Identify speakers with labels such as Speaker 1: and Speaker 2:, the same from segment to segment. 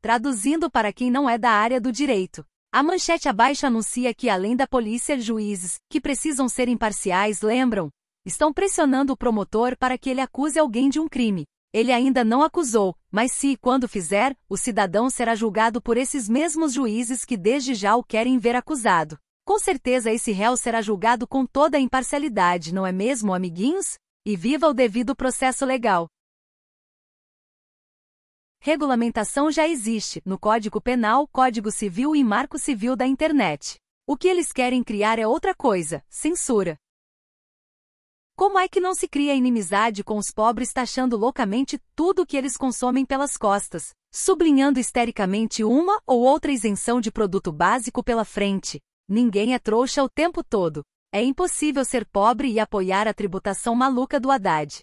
Speaker 1: Traduzindo para quem não é da área do direito. A manchete abaixo anuncia que, além da polícia, juízes, que precisam ser imparciais, lembram, estão pressionando o promotor para que ele acuse alguém de um crime. Ele ainda não acusou, mas se e quando fizer, o cidadão será julgado por esses mesmos juízes que desde já o querem ver acusado. Com certeza esse réu será julgado com toda a imparcialidade, não é mesmo, amiguinhos? E viva o devido processo legal! Regulamentação já existe no Código Penal, Código Civil e Marco Civil da Internet. O que eles querem criar é outra coisa, censura. Como é que não se cria inimizade com os pobres taxando loucamente tudo o que eles consomem pelas costas, sublinhando histericamente uma ou outra isenção de produto básico pela frente? Ninguém é trouxa o tempo todo. É impossível ser pobre e apoiar a tributação maluca do Haddad.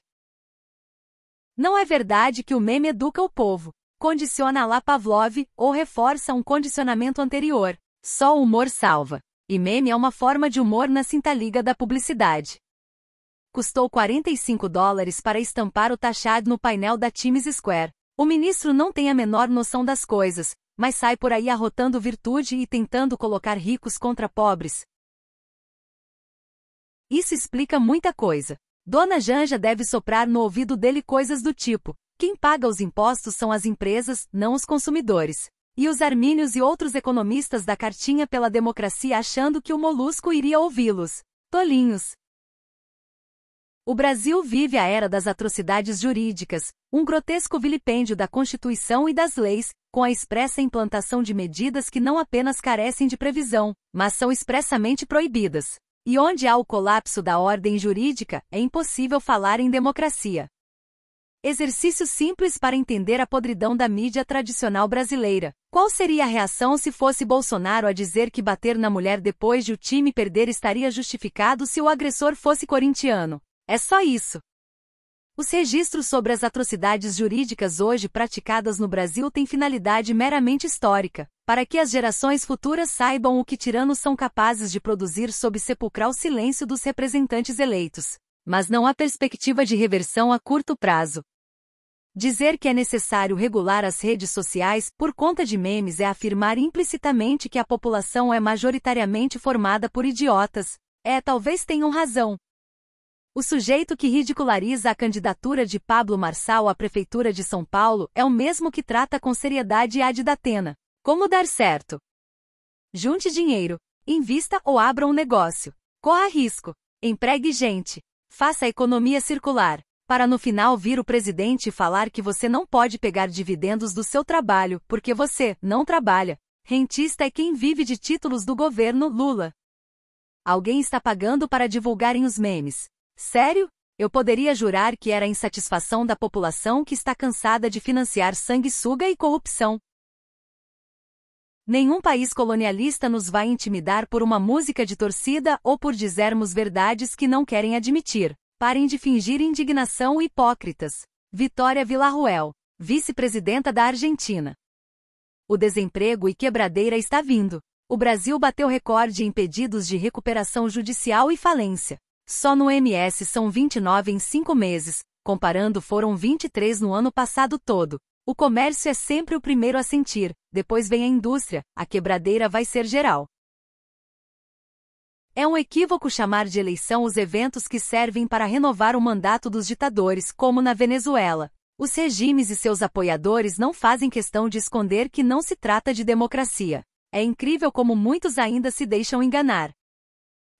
Speaker 1: Não é verdade que o meme educa o povo, condiciona lá Pavlov ou reforça um condicionamento anterior. Só o humor salva. E meme é uma forma de humor na liga da publicidade. Custou 45 dólares para estampar o tachado no painel da Times Square. O ministro não tem a menor noção das coisas, mas sai por aí arrotando virtude e tentando colocar ricos contra pobres. Isso explica muita coisa. Dona Janja deve soprar no ouvido dele coisas do tipo: quem paga os impostos são as empresas, não os consumidores. E os armínios e outros economistas da cartinha pela democracia achando que o molusco iria ouvi-los. Tolinhos. O Brasil vive a era das atrocidades jurídicas, um grotesco vilipêndio da Constituição e das leis, com a expressa implantação de medidas que não apenas carecem de previsão, mas são expressamente proibidas. E onde há o colapso da ordem jurídica, é impossível falar em democracia. Exercício simples para entender a podridão da mídia tradicional brasileira. Qual seria a reação se fosse Bolsonaro a dizer que bater na mulher depois de o time perder estaria justificado se o agressor fosse corintiano? É só isso. Os registros sobre as atrocidades jurídicas hoje praticadas no Brasil têm finalidade meramente histórica para que as gerações futuras saibam o que tiranos são capazes de produzir sob sepulcral silêncio dos representantes eleitos. Mas não há perspectiva de reversão a curto prazo. Dizer que é necessário regular as redes sociais por conta de memes é afirmar implicitamente que a população é majoritariamente formada por idiotas. É, talvez tenham razão. O sujeito que ridiculariza a candidatura de Pablo Marçal à Prefeitura de São Paulo é o mesmo que trata com seriedade a de Datena. Como dar certo? Junte dinheiro, invista ou abra um negócio. Corra risco, empregue gente, faça a economia circular, para no final vir o presidente e falar que você não pode pegar dividendos do seu trabalho porque você não trabalha. Rentista é quem vive de títulos do governo Lula. Alguém está pagando para divulgarem os memes. Sério? Eu poderia jurar que era a insatisfação da população que está cansada de financiar sanguessuga e corrupção. Nenhum país colonialista nos vai intimidar por uma música de torcida ou por dizermos verdades que não querem admitir. Parem de fingir indignação hipócritas. Vitória Villarruel, vice-presidenta da Argentina. O desemprego e quebradeira está vindo. O Brasil bateu recorde em pedidos de recuperação judicial e falência. Só no MS são 29 em cinco meses, comparando foram 23 no ano passado todo. O comércio é sempre o primeiro a sentir, depois vem a indústria, a quebradeira vai ser geral. É um equívoco chamar de eleição os eventos que servem para renovar o mandato dos ditadores, como na Venezuela. Os regimes e seus apoiadores não fazem questão de esconder que não se trata de democracia. É incrível como muitos ainda se deixam enganar.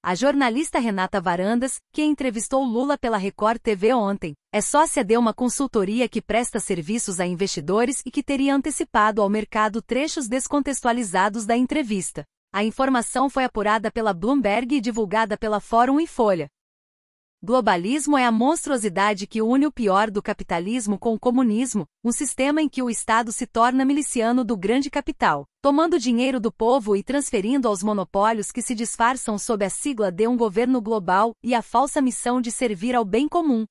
Speaker 1: A jornalista Renata Varandas, que entrevistou Lula pela Record TV ontem, é sócia de uma consultoria que presta serviços a investidores e que teria antecipado ao mercado trechos descontextualizados da entrevista. A informação foi apurada pela Bloomberg e divulgada pela Fórum e Folha. Globalismo é a monstruosidade que une o pior do capitalismo com o comunismo, um sistema em que o Estado se torna miliciano do grande capital, tomando dinheiro do povo e transferindo aos monopólios que se disfarçam sob a sigla de um governo global e a falsa missão de servir ao bem comum.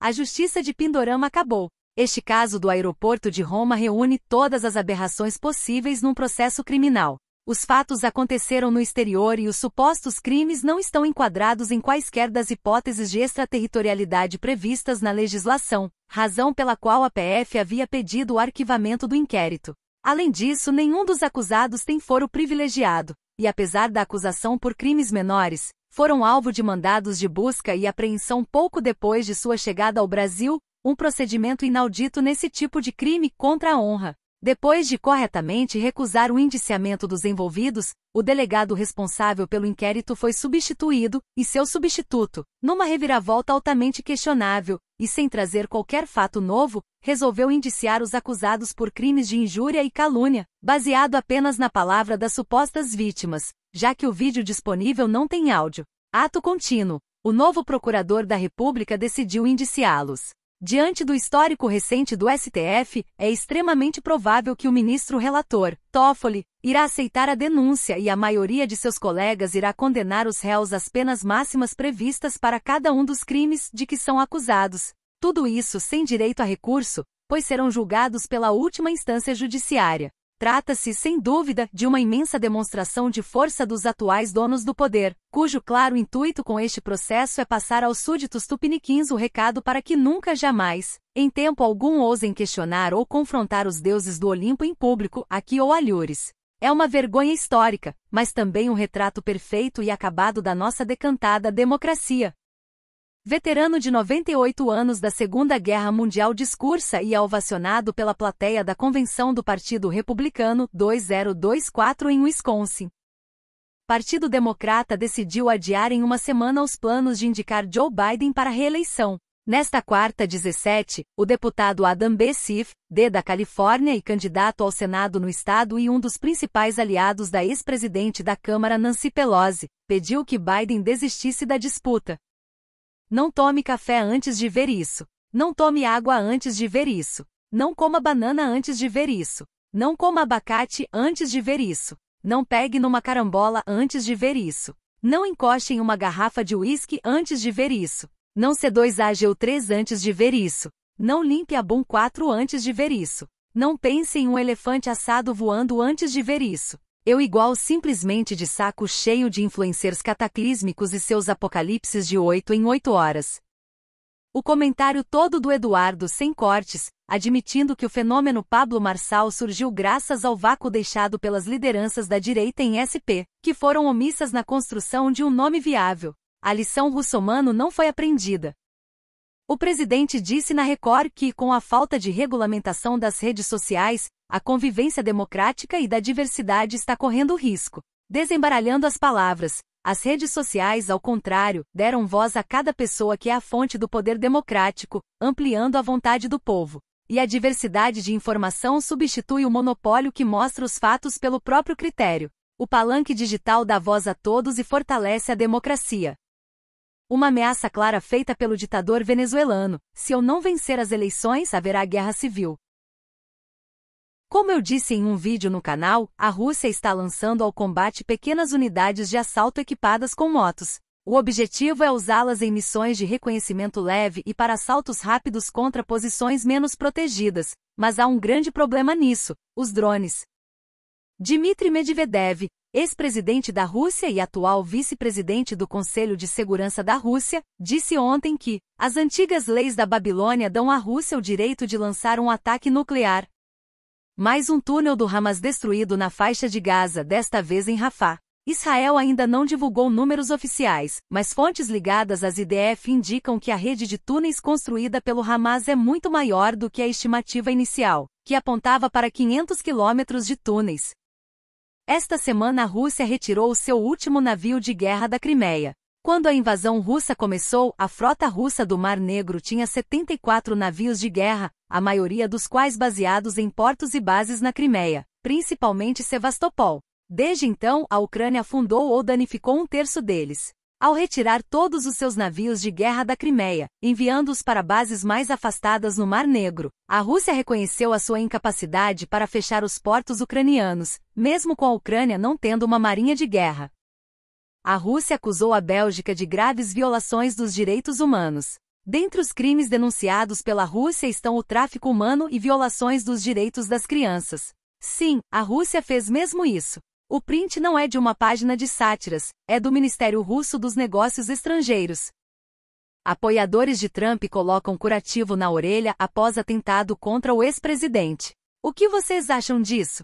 Speaker 1: A justiça de Pindorama acabou. Este caso do aeroporto de Roma reúne todas as aberrações possíveis num processo criminal. Os fatos aconteceram no exterior e os supostos crimes não estão enquadrados em quaisquer das hipóteses de extraterritorialidade previstas na legislação, razão pela qual a PF havia pedido o arquivamento do inquérito. Além disso, nenhum dos acusados tem foro privilegiado, e apesar da acusação por crimes menores, foram alvo de mandados de busca e apreensão pouco depois de sua chegada ao Brasil, um procedimento inaudito nesse tipo de crime contra a honra. Depois de corretamente recusar o indiciamento dos envolvidos, o delegado responsável pelo inquérito foi substituído, e seu substituto, numa reviravolta altamente questionável, e sem trazer qualquer fato novo, resolveu indiciar os acusados por crimes de injúria e calúnia, baseado apenas na palavra das supostas vítimas, já que o vídeo disponível não tem áudio. Ato contínuo. O novo procurador da República decidiu indiciá-los. Diante do histórico recente do STF, é extremamente provável que o ministro relator, Toffoli, irá aceitar a denúncia e a maioria de seus colegas irá condenar os réus às penas máximas previstas para cada um dos crimes de que são acusados. Tudo isso sem direito a recurso, pois serão julgados pela última instância judiciária. Trata-se, sem dúvida, de uma imensa demonstração de força dos atuais donos do poder, cujo claro intuito com este processo é passar aos súditos tupiniquins o recado para que nunca jamais, em tempo algum, ousem questionar ou confrontar os deuses do Olimpo em público, aqui ou alhures. É uma vergonha histórica, mas também um retrato perfeito e acabado da nossa decantada democracia, Veterano de 98 anos da Segunda Guerra Mundial discursa e é ovacionado pela plateia da Convenção do Partido Republicano 2024 em Wisconsin. Partido Democrata decidiu adiar em uma semana os planos de indicar Joe Biden para reeleição. Nesta quarta 17, o deputado Adam B. Schiff, D da Califórnia e candidato ao Senado no estado e um dos principais aliados da ex-presidente da Câmara Nancy Pelosi, pediu que Biden desistisse da disputa. Não tome café antes de ver isso. Não tome água antes de ver isso. Não coma banana antes de ver isso. Não coma abacate antes de ver isso. Não pegue numa carambola antes de ver isso. Não encoste em uma garrafa de uísque antes de ver isso. Não C2 AGU 3 antes de ver isso. Não limpe a BUM 4 antes de ver isso. Não pense em um elefante assado voando antes de ver isso. Eu igual simplesmente de saco cheio de influencers cataclísmicos e seus apocalipses de 8 em 8 horas. O comentário todo do Eduardo sem cortes, admitindo que o fenômeno Pablo Marçal surgiu graças ao vácuo deixado pelas lideranças da direita em SP, que foram omissas na construção de um nome viável. A lição russomano não foi aprendida. O presidente disse na Record que, com a falta de regulamentação das redes sociais, a convivência democrática e da diversidade está correndo risco. Desembaralhando as palavras, as redes sociais, ao contrário, deram voz a cada pessoa que é a fonte do poder democrático, ampliando a vontade do povo. E a diversidade de informação substitui o monopólio que mostra os fatos pelo próprio critério. O palanque digital dá voz a todos e fortalece a democracia. Uma ameaça clara feita pelo ditador venezuelano: se eu não vencer as eleições, haverá guerra civil. Como eu disse em um vídeo no canal, a Rússia está lançando ao combate pequenas unidades de assalto equipadas com motos. O objetivo é usá-las em missões de reconhecimento leve e para assaltos rápidos contra posições menos protegidas, mas há um grande problema nisso: os drones. Dmitry Medvedev, ex-presidente da Rússia e atual vice-presidente do Conselho de Segurança da Rússia, disse ontem que as antigas leis da Babilônia dão à Rússia o direito de lançar um ataque nuclear, mais um túnel do Hamas destruído na faixa de Gaza, desta vez em Rafah. Israel ainda não divulgou números oficiais, mas fontes ligadas às IDF indicam que a rede de túneis construída pelo Hamas é muito maior do que a estimativa inicial, que apontava para 500 quilômetros de túneis. Esta semana a Rússia retirou seu último navio de guerra da Crimeia, quando a invasão russa começou, a frota russa do Mar Negro tinha 74 navios de guerra, a maioria dos quais baseados em portos e bases na Crimeia, principalmente Sevastopol. Desde então, a Ucrânia afundou ou danificou um terço deles. Ao retirar todos os seus navios de guerra da Crimeia, enviando-os para bases mais afastadas no Mar Negro, a Rússia reconheceu a sua incapacidade para fechar os portos ucranianos, mesmo com a Ucrânia não tendo uma marinha de guerra. A Rússia acusou a Bélgica de graves violações dos direitos humanos. Dentre os crimes denunciados pela Rússia estão o tráfico humano e violações dos direitos das crianças. Sim, a Rússia fez mesmo isso. O print não é de uma página de sátiras, é do Ministério Russo dos Negócios Estrangeiros. Apoiadores de Trump colocam curativo na orelha após atentado contra o ex-presidente. O que vocês acham disso?